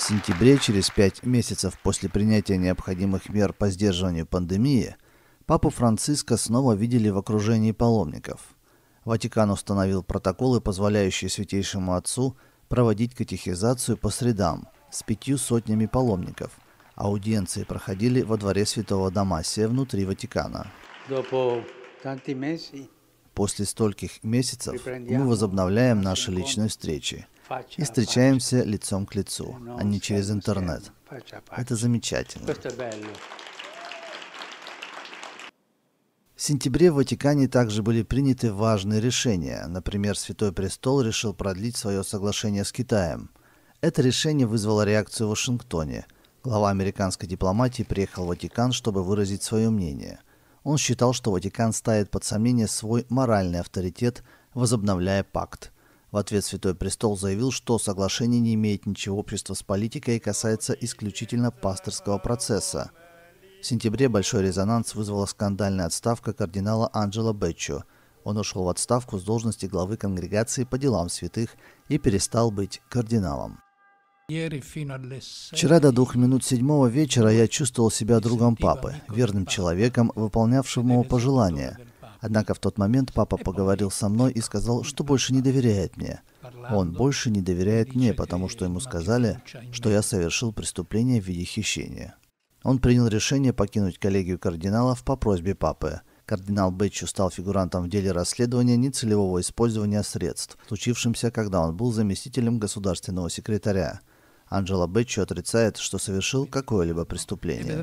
В сентябре, через пять месяцев после принятия необходимых мер по сдерживанию пандемии, папу Франциска снова видели в окружении паломников. Ватикан установил протоколы, позволяющие Святейшему Отцу проводить катехизацию по средам с пятью сотнями паломников. Аудиенции проходили во дворе Святого Дамасия внутри Ватикана. После стольких месяцев мы возобновляем наши личные встречи – и встречаемся лицом к лицу, ну, а не через интернет. Это замечательно. В сентябре в Ватикане также были приняты важные решения. Например, Святой Престол решил продлить свое соглашение с Китаем. Это решение вызвало реакцию в Вашингтоне. Глава американской дипломатии приехал в Ватикан, чтобы выразить свое мнение. Он считал, что Ватикан ставит под сомнение свой моральный авторитет, возобновляя пакт – в ответ Святой Престол заявил, что соглашение не имеет ничего общества с политикой и касается исключительно пасторского процесса. В сентябре большой резонанс вызвала скандальная отставка кардинала Анджела Бетчо. Он ушел в отставку с должности главы конгрегации по делам святых и перестал быть кардиналом. Вчера до двух минут седьмого вечера я чувствовал себя другом папы, верным человеком, выполнявшим его пожелания – Однако в тот момент папа поговорил со мной и сказал, что больше не доверяет мне. Он больше не доверяет мне, потому что ему сказали, что я совершил преступление в виде хищения. Он принял решение покинуть коллегию кардиналов по просьбе папы. Кардинал Бэтчу стал фигурантом в деле расследования нецелевого использования средств, случившимся, когда он был заместителем государственного секретаря. Анджела Бэтчу отрицает, что совершил какое-либо преступление.